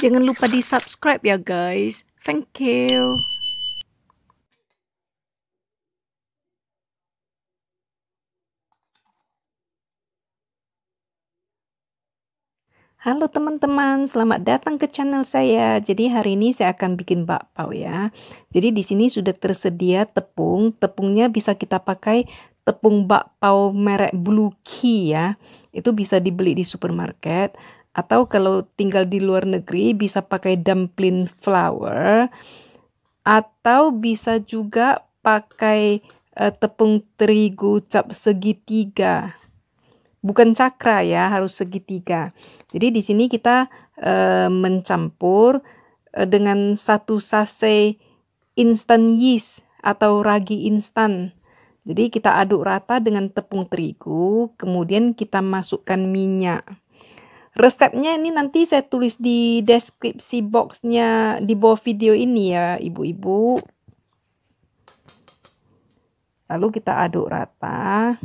Jangan lupa di subscribe ya guys. Thank you. Halo teman-teman, selamat datang ke channel saya. Jadi hari ini saya akan bikin bakpao ya. Jadi di sini sudah tersedia tepung. Tepungnya bisa kita pakai tepung bakpao merek Blue Key ya. Itu bisa dibeli di supermarket atau kalau tinggal di luar negeri bisa pakai dumpling flour atau bisa juga pakai uh, tepung terigu cap segitiga bukan cakra ya harus segitiga jadi di sini kita uh, mencampur uh, dengan satu sase instant yeast atau ragi instan jadi kita aduk rata dengan tepung terigu kemudian kita masukkan minyak Resepnya ini nanti saya tulis di deskripsi boxnya di bawah video ini ya ibu-ibu. Lalu kita aduk rata.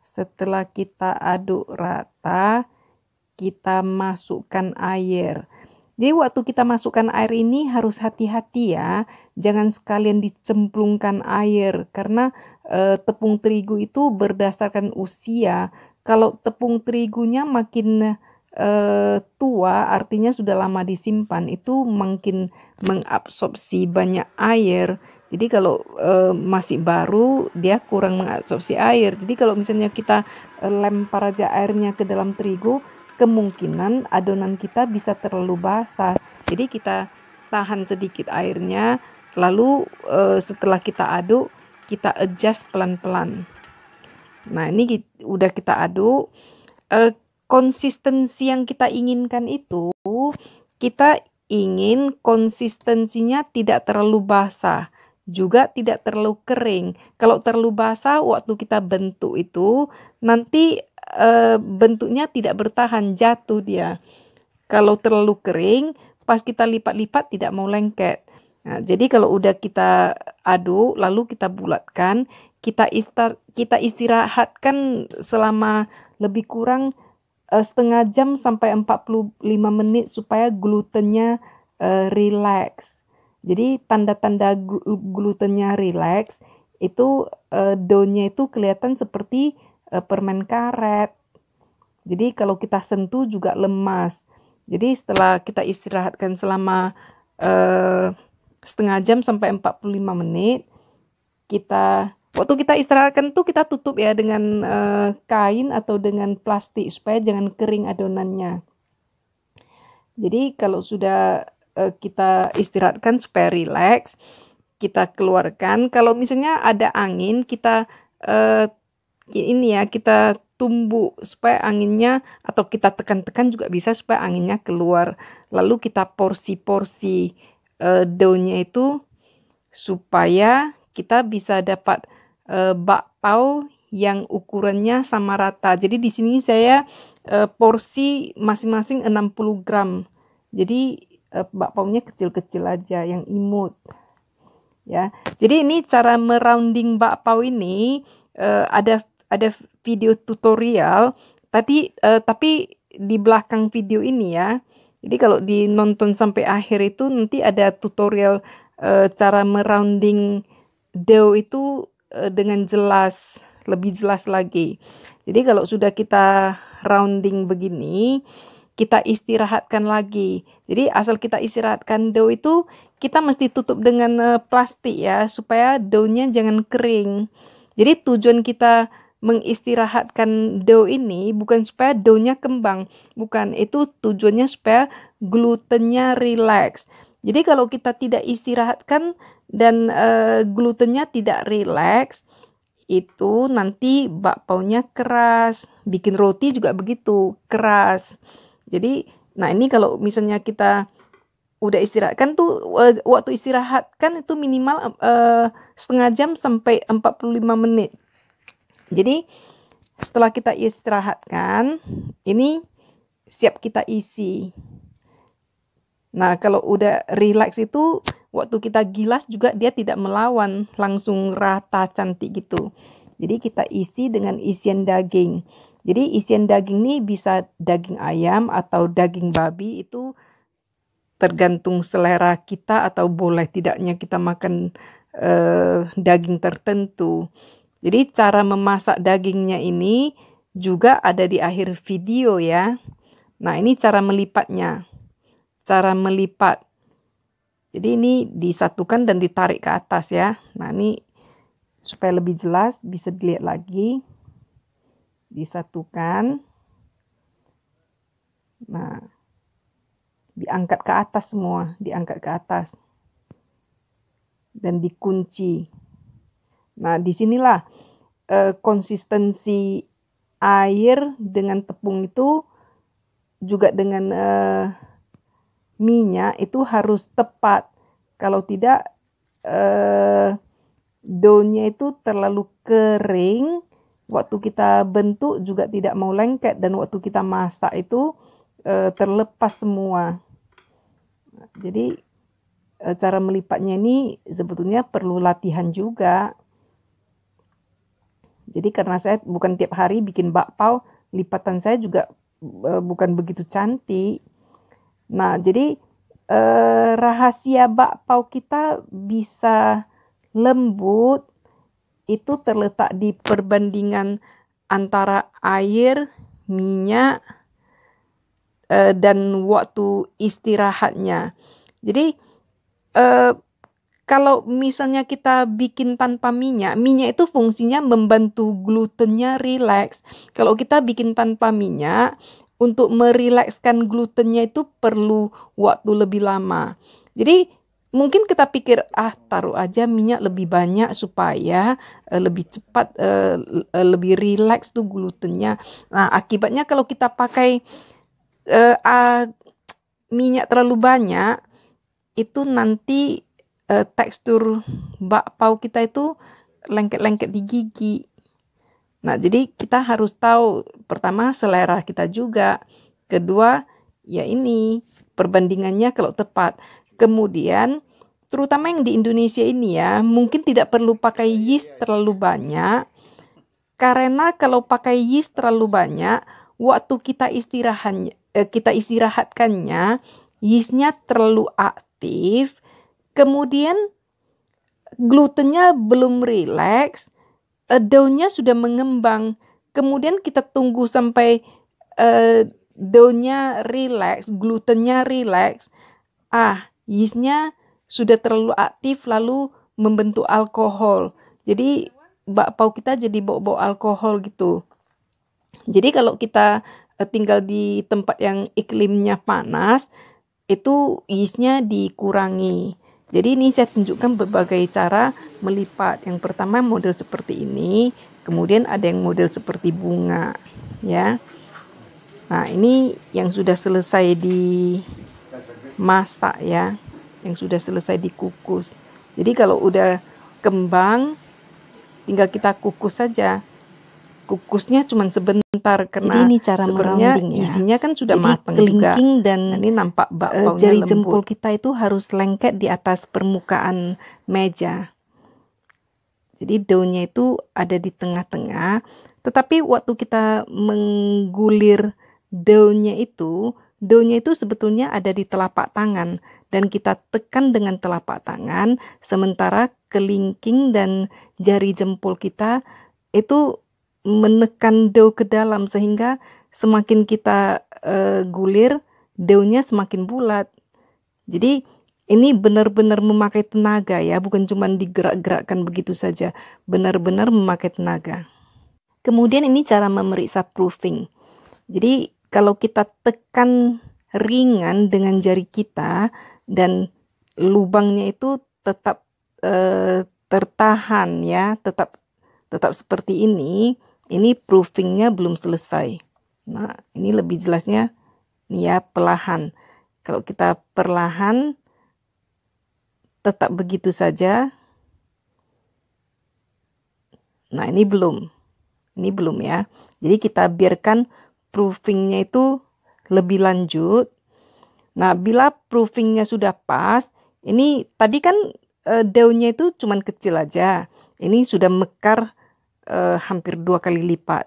Setelah kita aduk rata, kita masukkan air. Jadi waktu kita masukkan air ini harus hati-hati ya. Jangan sekalian dicemplungkan air karena eh, tepung terigu itu berdasarkan usia. Kalau tepung terigunya makin eh, tua, artinya sudah lama disimpan, itu makin mengabsorpsi banyak air. Jadi kalau e, masih baru dia kurang mengabsorpsi air. Jadi kalau misalnya kita e, lempar aja airnya ke dalam terigu, kemungkinan adonan kita bisa terlalu basah. Jadi kita tahan sedikit airnya, lalu e, setelah kita aduk kita adjust pelan-pelan. Nah, ini udah kita aduk. E, eh, konsistensi yang kita inginkan itu kita ingin konsistensinya tidak terlalu basah, juga tidak terlalu kering. Kalau terlalu basah waktu kita bentuk itu nanti e, bentuknya tidak bertahan, jatuh dia. Kalau terlalu kering, pas kita lipat-lipat tidak mau lengket. Nah, jadi kalau udah kita aduk lalu kita bulatkan, kita istar kita istirahatkan selama lebih kurang uh, setengah jam sampai 45 menit supaya glutennya uh, relax. Jadi tanda-tanda glutennya relax itu uh, eh, daunnya itu kelihatan seperti uh, permen karet. Jadi kalau kita sentuh juga lemas. Jadi setelah kita istirahatkan selama uh, setengah jam sampai 45 menit kita waktu kita istirahatkan tuh kita tutup ya dengan uh, kain atau dengan plastik supaya jangan kering adonannya. Jadi kalau sudah uh, kita istirahatkan supaya rileks, kita keluarkan. Kalau misalnya ada angin, kita uh, ini ya kita tumbuk supaya anginnya atau kita tekan-tekan juga bisa supaya anginnya keluar. Lalu kita porsi-porsi uh, daunnya itu supaya kita bisa dapat uh, bakpao yang ukurannya sama rata. Jadi di sini saya uh, porsi masing-masing 60 gram. Jadi uh, nya kecil-kecil aja yang imut. Ya. Jadi ini cara merounding bakpao ini uh, ada ada video tutorial tadi uh, tapi di belakang video ini ya. Jadi kalau dinonton sampai akhir itu nanti ada tutorial uh, cara merounding dough itu uh, dengan jelas, lebih jelas lagi. Jadi kalau sudah kita rounding begini, kita istirahatkan lagi. Jadi asal kita istirahatkan dough itu kita mesti tutup dengan uh, plastik ya supaya doughnya jangan kering. Jadi tujuan kita mengistirahatkan dough ini bukan supaya doughnya kembang, bukan. Itu tujuannya supaya glutennya relax. Jadi kalau kita tidak istirahatkan dan uh, glutennya tidak relax, itu nanti bakpaunya keras. Bikin roti juga begitu, keras. Jadi, nah ini kalau misalnya kita udah istirahatkan tuh waktu istirahatkan itu minimal uh, setengah jam sampai 45 menit. Jadi setelah kita istirahatkan, ini siap kita isi. Nah, kalau udah relax itu waktu kita gilas juga dia tidak melawan, langsung rata cantik gitu. Jadi kita isi dengan isian daging. Jadi isian daging ini bisa daging ayam atau daging babi itu tergantung selera kita atau boleh tidaknya kita makan eh, daging tertentu. Jadi cara memasak dagingnya ini juga ada di akhir video ya. Nah, ini cara melipatnya. Cara melipat. Jadi ini disatukan dan ditarik ke atas ya. Nah, ini supaya lebih jelas bisa dilihat lagi. Disatukan. Nah, diangkat ke atas semua, diangkat ke atas. Dan dikunci. Nah, disinilah eh, konsistensi air dengan tepung itu juga dengan eh, minyak itu harus tepat. Kalau tidak eh, daunnya itu terlalu kering, waktu kita bentuk juga tidak mau lengket dan waktu kita masak itu eh, terlepas semua. Jadi eh, cara melipatnya ini sebetulnya perlu latihan juga. Jadi karena saya bukan tiap hari bikin bakpao, lipatan saya juga uh, bukan begitu cantik. Nah, jadi uh, rahasia bakpao kita bisa lembut itu terletak di perbandingan antara air, minyak, uh, dan waktu istirahatnya. Jadi uh, kalau misalnya kita bikin tanpa minyak, minyak itu fungsinya membantu glutennya relax. Kalau kita bikin tanpa minyak, untuk merilekskan glutennya itu perlu waktu lebih lama. Jadi mungkin kita pikir ah taruh aja minyak lebih banyak supaya uh, lebih cepat uh, uh, lebih relax tuh glutennya. Nah, akibatnya kalau kita pakai uh, uh, minyak terlalu banyak itu nanti uh, tekstur bakpao kita itu lengket-lengket di gigi. Nah, jadi kita harus tahu pertama selera kita juga. Kedua, ya ini perbandingannya kalau tepat. Kemudian terutama yang di Indonesia ini ya, mungkin tidak perlu pakai yeast terlalu banyak. Karena kalau pakai yeast terlalu banyak, waktu kita istirahat eh, kita istirahatkannya, yeastnya terlalu aktif Kemudian glutennya belum rileks, daunnya sudah mengembang. Kemudian kita tunggu sampai uh, eh, daunnya rileks, glutennya rileks. Ah, yeastnya sudah terlalu aktif lalu membentuk alkohol. Jadi bakpao kita jadi bau-bau alkohol gitu. Jadi kalau kita eh, tinggal di tempat yang iklimnya panas, itu yeastnya dikurangi. Jadi ini saya tunjukkan berbagai cara melipat. Yang pertama model seperti ini, kemudian ada yang model seperti bunga, ya. Nah, ini yang sudah selesai di masak ya, yang sudah selesai dikukus. Jadi kalau udah kembang tinggal kita kukus saja kukusnya cuma sebentar karena Jadi ini cara sebenarnya ya. Isinya kan sudah Jadi matang juga. dan nah, ini nampak bakpaunya eh, jari lembut. jempol kita itu harus lengket di atas permukaan meja. Jadi daunnya itu ada di tengah-tengah, tetapi waktu kita menggulir daunnya itu, daunnya itu sebetulnya ada di telapak tangan dan kita tekan dengan telapak tangan, sementara kelingking dan jari jempol kita itu menekan dough ke dalam sehingga semakin kita uh, gulir daunnya semakin bulat. Jadi ini benar-benar memakai tenaga ya, bukan cuma digerak-gerakkan begitu saja, benar-benar memakai tenaga. Kemudian ini cara memeriksa proofing. Jadi kalau kita tekan ringan dengan jari kita dan lubangnya itu tetap uh, tertahan ya, tetap tetap seperti ini, ini proofingnya belum selesai. Nah, ini lebih jelasnya ya pelahan. Kalau kita perlahan tetap begitu saja. Nah, ini belum. Ini belum ya. Jadi kita biarkan proofingnya itu lebih lanjut. Nah, bila proofingnya sudah pas, ini tadi kan e, daunnya itu cuman kecil aja. Ini sudah mekar eh, hampir dua kali lipat.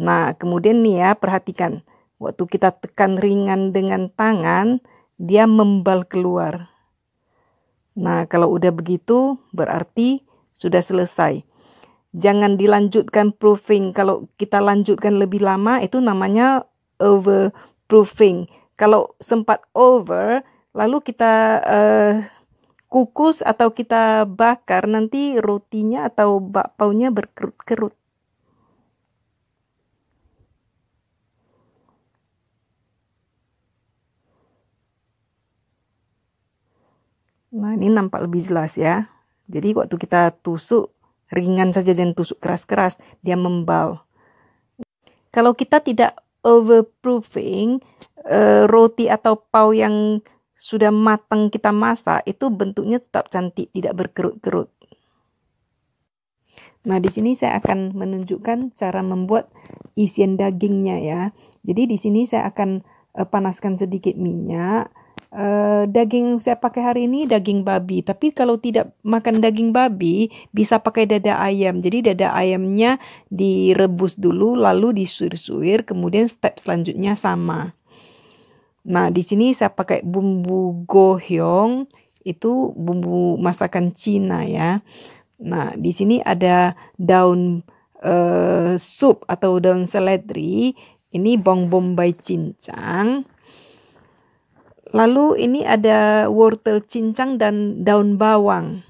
Nah, kemudian nih ya, perhatikan. Waktu kita tekan ringan dengan tangan, dia membal keluar. Nah, kalau udah begitu, berarti sudah selesai. Jangan dilanjutkan proofing. Kalau kita lanjutkan lebih lama, itu namanya over proofing. Kalau sempat over, lalu kita... Uh, kukus atau kita bakar nanti rotinya atau bakpaunya berkerut-kerut. Nah ini nampak lebih jelas ya. Jadi waktu kita tusuk ringan saja jangan tusuk keras-keras dia membal. Kalau kita tidak overproofing, eh, roti atau pau yang sudah matang kita masak itu bentuknya tetap cantik, tidak berkerut-kerut. Nah, di sini saya akan menunjukkan cara membuat isian dagingnya ya. Jadi di sini saya akan eh, panaskan sedikit minyak. Eh, daging saya pakai hari ini daging babi, tapi kalau tidak makan daging babi bisa pakai dada ayam. Jadi dada ayamnya direbus dulu lalu disuir-suir, kemudian step selanjutnya sama. Nah, di sini saya pakai bumbu gohyong, itu bumbu masakan Cina ya. Nah, di sini ada daun uh, sup atau daun seledri, ini bong bombay cincang. Lalu ini ada wortel cincang dan daun bawang.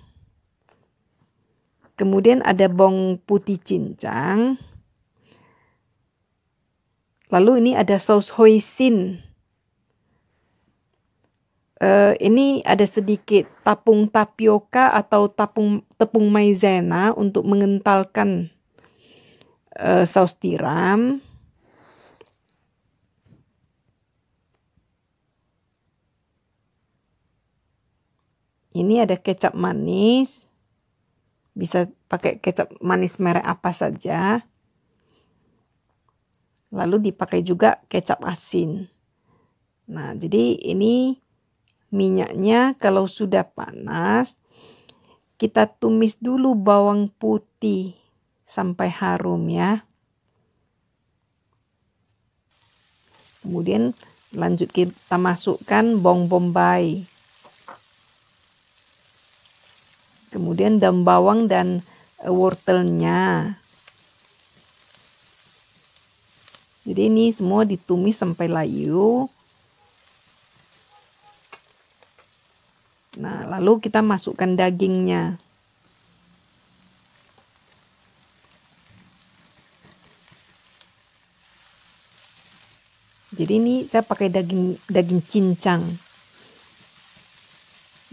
Kemudian ada bong putih cincang. Lalu ini ada saus hoisin uh, ini ada sedikit tapung tapioka atau tapung tepung maizena untuk mengentalkan uh, saus tiram. Ini ada kecap manis. Bisa pakai kecap manis merek apa saja. Lalu dipakai juga kecap asin. Nah, jadi ini Minyaknya kalau sudah panas, kita tumis dulu bawang putih sampai harum ya. Kemudian lanjut kita masukkan bawang bombay. Kemudian daun bawang dan eh, wortelnya. Jadi ini semua ditumis sampai layu. Nah, lalu kita masukkan dagingnya. Jadi ini saya pakai daging daging cincang.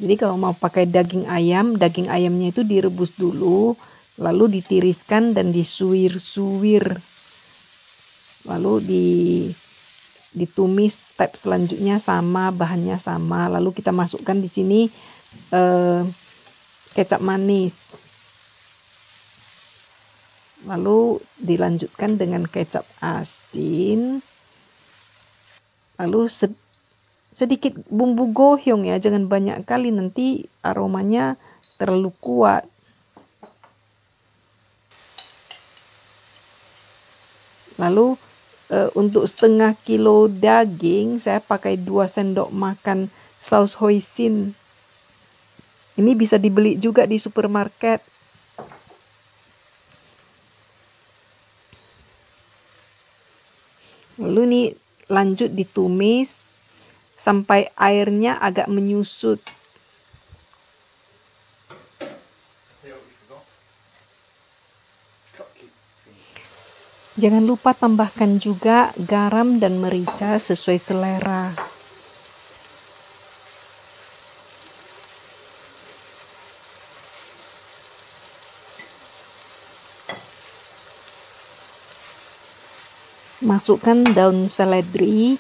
Jadi kalau mau pakai daging ayam, daging ayamnya itu direbus dulu, lalu ditiriskan dan disuwir-suwir. Lalu di ditumis step selanjutnya sama bahannya sama lalu kita masukkan di sini eh, kecap manis lalu dilanjutkan dengan kecap asin lalu sed sedikit bumbu gohyong ya jangan banyak kali nanti aromanya terlalu kuat lalu uh, untuk setengah kilo daging saya pakai 2 sendok makan saus hoisin. Ini bisa dibeli juga di supermarket. Lalu nih lanjut ditumis sampai airnya agak menyusut. Jangan lupa tambahkan juga garam dan merica sesuai selera. Masukkan daun seledri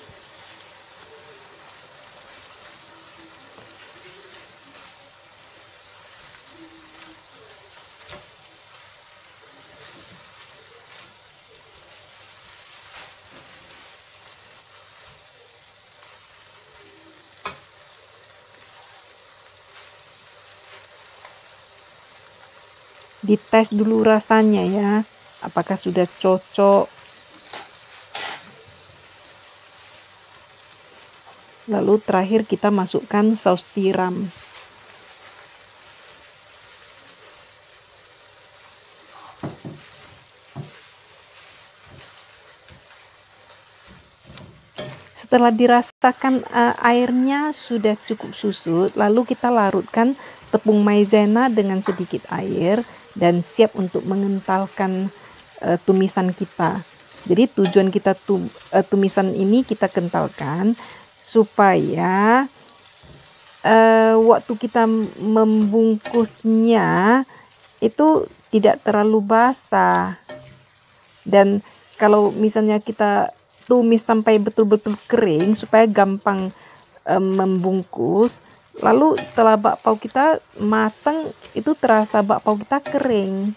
dites dulu rasanya ya apakah sudah cocok lalu terakhir kita masukkan saus tiram Setelah dirasakan uh, airnya sudah cukup susut, lalu kita larutkan tepung maizena dengan sedikit air dan siap untuk mengentalkan uh, tumisan kita. Jadi tujuan kita tum, uh, tumisan ini kita kentalkan supaya uh, waktu kita membungkusnya itu tidak terlalu basah. Dan kalau misalnya kita tumis sampai betul-betul kering supaya gampang membungkus Lalu setelah bakpao kita matang, itu terasa bakpao kita kering.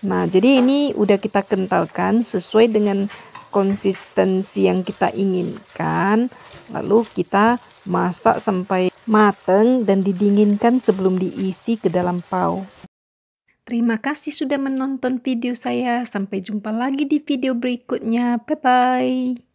Nah, jadi ini udah kita kentalkan sesuai dengan konsistensi yang kita inginkan. Lalu kita masak sampai mateng dan didinginkan sebelum diisi ke dalam pau. Terima kasih sudah menonton video saya. Sampai jumpa lagi di video berikutnya. Bye bye.